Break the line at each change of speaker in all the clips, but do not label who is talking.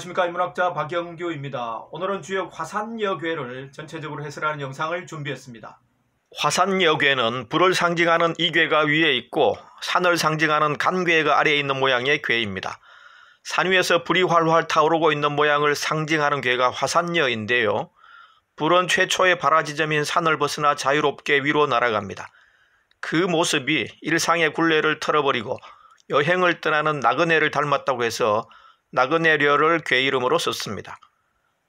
안녕하십니까 인문학자 박영규입니다. 오늘은 주요 화산여괴를 전체적으로 해설하는 영상을 준비했습니다. 화산여괴는 불을 상징하는 이괴가 위에 있고 산을 상징하는 간괴가 아래에 있는 모양의 괴입니다. 산 위에서 불이 활활 타오르고 있는 모양을 상징하는 괴가 화산여인데요. 불은 최초의 발화 지점인 산을 벗어나 자유롭게 위로 날아갑니다. 그 모습이 일상의 굴레를 털어버리고 여행을 떠나는 나그네를 닮았다고 해서 나그네리어를 괴이름으로 썼습니다.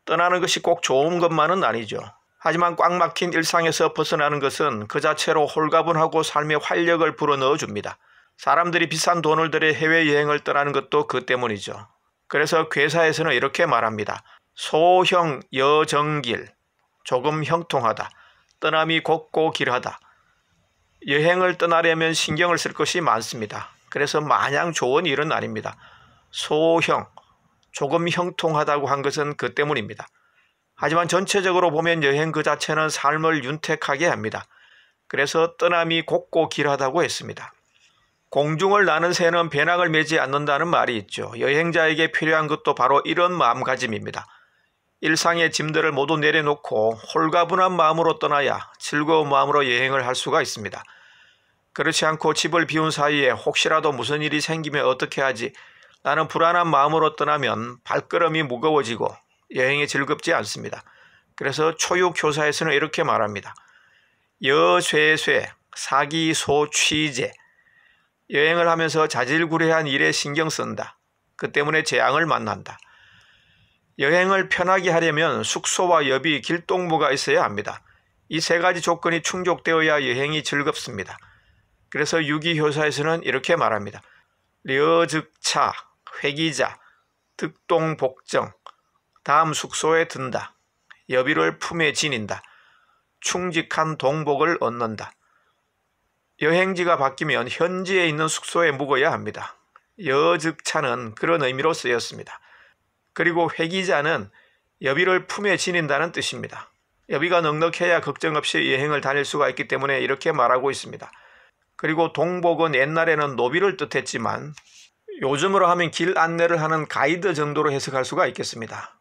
떠나는 것이 꼭 좋은 것만은 아니죠. 하지만 꽉 막힌 일상에서 벗어나는 것은 그 자체로 홀가분하고 삶의 활력을 불어넣어 줍니다. 사람들이 비싼 돈을 들여 해외여행을 떠나는 것도 그 때문이죠. 그래서 괴사에서는 이렇게 말합니다. 소형 여정길, 조금 형통하다. 떠남이 곱고 길하다. 여행을 떠나려면 신경을 쓸 것이 많습니다. 그래서 마냥 좋은 일은 아닙니다. 소형, 조금 형통하다고 한 것은 그 때문입니다. 하지만 전체적으로 보면 여행 그 자체는 삶을 윤택하게 합니다. 그래서 떠남이 곱고 길하다고 했습니다. 공중을 나는 새는 배낭을 매지 않는다는 말이 있죠. 여행자에게 필요한 것도 바로 이런 마음가짐입니다. 일상의 짐들을 모두 내려놓고 홀가분한 마음으로 떠나야 즐거운 마음으로 여행을 할 수가 있습니다. 그렇지 않고 집을 비운 사이에 혹시라도 무슨 일이 생기면 어떻게 하지 나는 불안한 마음으로 떠나면 발걸음이 무거워지고 여행이 즐겁지 않습니다. 그래서 초육교사에서는 이렇게 말합니다. 여쇠쇠 사기소취제 여행을 하면서 자질구레한 일에 신경 쓴다. 그 때문에 재앙을 만난다. 여행을 편하게 하려면 숙소와 여비, 길동무가 있어야 합니다. 이 세 가지 조건이 충족되어야 여행이 즐겁습니다. 그래서 유기효사에서는 이렇게 말합니다. 려즉차 회기자, 득동복정, 다음 숙소에 든다. 여비를 품에 지닌다. 충직한 동복을 얻는다. 여행지가 바뀌면 현지에 있는 숙소에 묵어야 합니다. 여즉차는 그런 의미로 쓰였습니다. 그리고 회기자는 여비를 품에 지닌다는 뜻입니다. 여비가 넉넉해야 걱정 없이 여행을 다닐 수가 있기 때문에 이렇게 말하고 있습니다. 그리고 동복은 옛날에는 노비를 뜻했지만 요즘으로 하면 길 안내를 하는 가이드 정도로 해석할 수가 있겠습니다.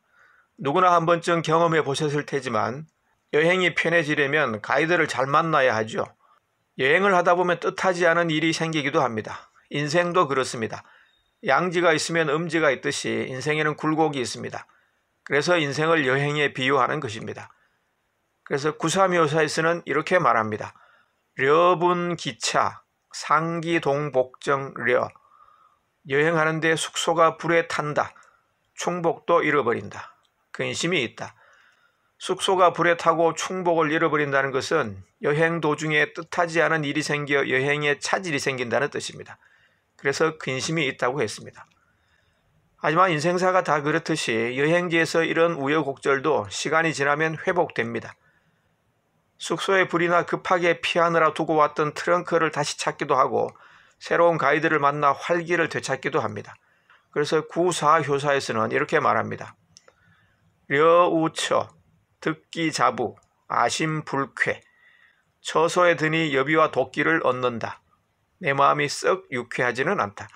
누구나 한 번쯤 경험해 보셨을 테지만 여행이 편해지려면 가이드를 잘 만나야 하죠. 여행을 하다 보면 뜻하지 않은 일이 생기기도 합니다. 인생도 그렇습니다. 양지가 있으면 음지가 있듯이 인생에는 굴곡이 있습니다. 그래서 인생을 여행에 비유하는 것입니다. 그래서 구사묘사에서는 이렇게 말합니다. 려분 기차 상기동복정려 여행하는데 숙소가 불에 탄다. 충복도 잃어버린다. 근심이 있다. 숙소가 불에 타고 충복을 잃어버린다는 것은 여행 도중에 뜻하지 않은 일이 생겨 여행에 차질이 생긴다는 뜻입니다. 그래서 근심이 있다고 했습니다. 하지만 인생사가 다 그렇듯이 여행지에서 이런 우여곡절도 시간이 지나면 회복됩니다. 숙소에 불이나 급하게 피하느라 두고 왔던 트렁크를 다시 찾기도 하고 새로운 가이드를 만나 활기를 되찾기도 합니다. 그래서 구사효사에서는 이렇게 말합니다. 려우처, 듣기자부, 아심불쾌, 처소에 드니 여비와 도끼를 얻는다. 내 마음이 썩 유쾌하지는 않다.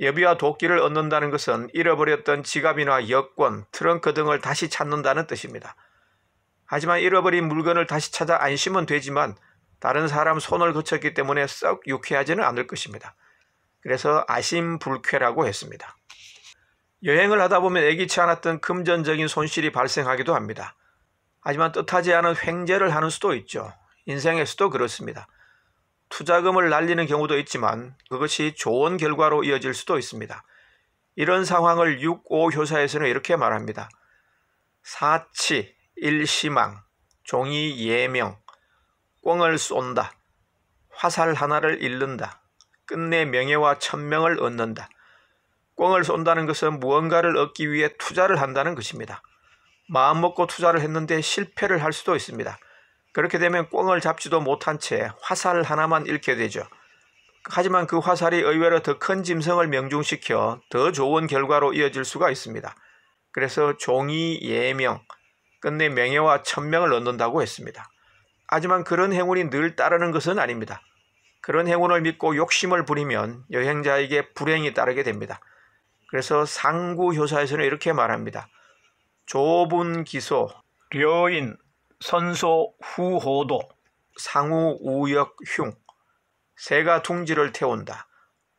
여비와 도끼를 얻는다는 것은 잃어버렸던 지갑이나 여권, 트렁크 등을 다시 찾는다는 뜻입니다. 하지만 잃어버린 물건을 다시 찾아 안심은 되지만 다른 사람 손을 그쳤기 때문에 썩 유쾌하지는 않을 것입니다. 그래서 아심불쾌라고 했습니다. 여행을 하다 보면 애기치 않았던 금전적인 손실이 발생하기도 합니다. 하지만 뜻하지 않은 횡재를 하는 수도 있죠. 인생에서도 그렇습니다. 투자금을 날리는 경우도 있지만 그것이 좋은 결과로 이어질 수도 있습니다. 이런 상황을 6, 5효사에서는 이렇게 말합니다. 사치, 일시망, 종이 예명, 꽝을 쏜다. 화살 하나를 잃는다. 끝내 명예와 천명을 얻는다. 꽝을 쏜다는 것은 무언가를 얻기 위해 투자를 한다는 것입니다. 마음먹고 투자를 했는데 실패를 할 수도 있습니다. 그렇게 되면 꽝을 잡지도 못한 채 화살 하나만 잃게 되죠. 하지만 그 화살이 의외로 더 큰 짐승을 명중시켜 더 좋은 결과로 이어질 수가 있습니다. 그래서 종이 예명, 끝내 명예와 천명을 얻는다고 했습니다. 하지만 그런 행운이 늘 따르는 것은 아닙니다. 그런 행운을 믿고 욕심을 부리면 여행자에게 불행이 따르게 됩니다. 그래서 상구효사에서는 이렇게 말합니다. 좁은 기소, 려인, 선소, 후호도, 상우, 우역, 흉. 새가 둥지를 태운다.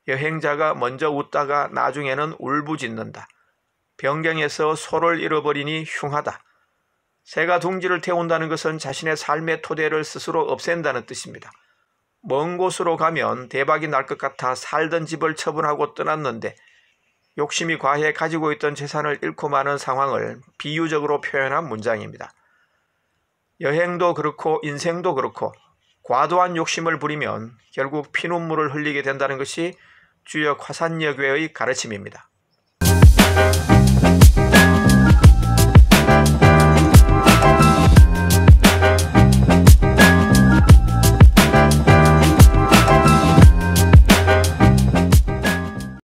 여행자가 먼저 웃다가 나중에는 울부짖는다. 변경에서 소를 잃어버리니 흉하다. 새가 둥지를 태운다는 것은 자신의 삶의 토대를 스스로 없앤다는 뜻입니다. 먼 곳으로 가면 대박이 날 것 같아 살던 집을 처분하고 떠났는데 욕심이 과해 가지고 있던 재산을 잃고 마는 상황을 비유적으로 표현한 문장입니다. 여행도 그렇고 인생도 그렇고 과도한 욕심을 부리면 결국 피눈물을 흘리게 된다는 것이 주역 화산역외의 가르침입니다.